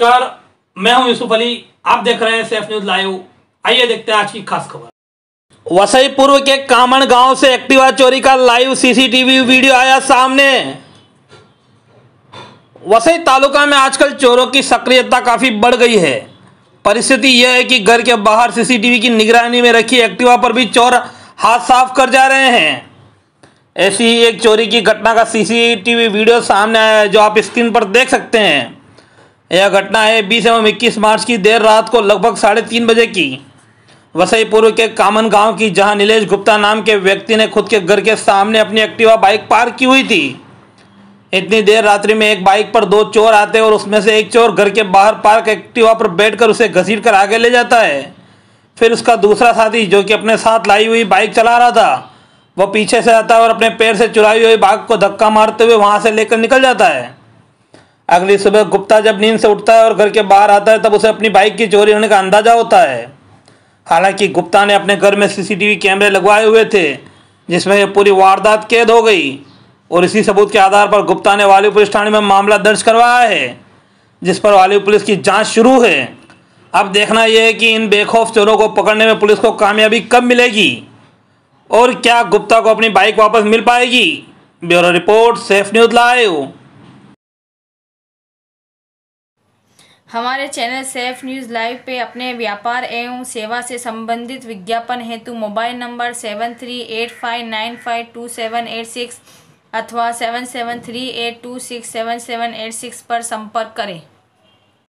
नमस्कार मैं हूं यूसुफ अली आप देख रहे हैं सेफ न्यूज लाइव आइए देखते हैं आज की खास खबर वसई पूर्व के कामण गांव से एक्टिवा चोरी का लाइव सीसीटीवी वीडियो आया सामने वसई तालुका में आजकल चोरों की सक्रियता काफी बढ़ गई है परिस्थिति यह है कि घर के बाहर सीसीटीवी की निगरानी में रखी एक्टिवा पर भी चोर हाथ साफ कर जा रहे हैं ऐसी एक चोरी की घटना का सीसीटीवी वीडियो सामने आया है जो आप स्क्रीन पर देख सकते हैं यह घटना है बीस एवं इक्कीस मार्च की देर रात को लगभग साढ़े तीन बजे की वसईपुर के कामन गांव की जहां नीलेश गुप्ता नाम के व्यक्ति ने खुद के घर के सामने अपनी एक्टिवा बाइक पार्क की हुई थी इतनी देर रात्रि में एक बाइक पर दो चोर आते और उसमें से एक चोर घर के बाहर पार्क एक्टिवा पर बैठ उसे घसीट कर आगे ले जाता है फिर उसका दूसरा साथी जो कि अपने साथ लाई हुई बाइक चला रहा था वह पीछे से आता है और अपने पैर से चुराई हुई बाइक को धक्का मारते हुए वहाँ से लेकर निकल जाता है अगली सुबह गुप्ता जब नींद से उठता है और घर के बाहर आता है तब उसे अपनी बाइक की चोरी होने का अंदाजा होता है हालांकि गुप्ता ने अपने घर में सीसीटीवी कैमरे लगवाए हुए थे जिसमें यह पूरी वारदात कैद हो गई और इसी सबूत के आधार पर गुप्ता ने वाली पुलिस थाने में मामला दर्ज करवाया है जिस पर वाली पुलिस की जाँच शुरू है अब देखना यह है कि इन बेखौफ चोरों को पकड़ने में पुलिस को कामयाबी कब मिलेगी और क्या गुप्ता को अपनी बाइक वापस मिल पाएगी bureau report safe news live हमारे चैनल सेफ न्यूज़ लाइव पे अपने व्यापार एवं सेवा से संबंधित विज्ञापन हेतु mobile number seven three eight five nine five two seven eight six अथवा seven seven three eight two six seven seven eight six पर संपर्क करें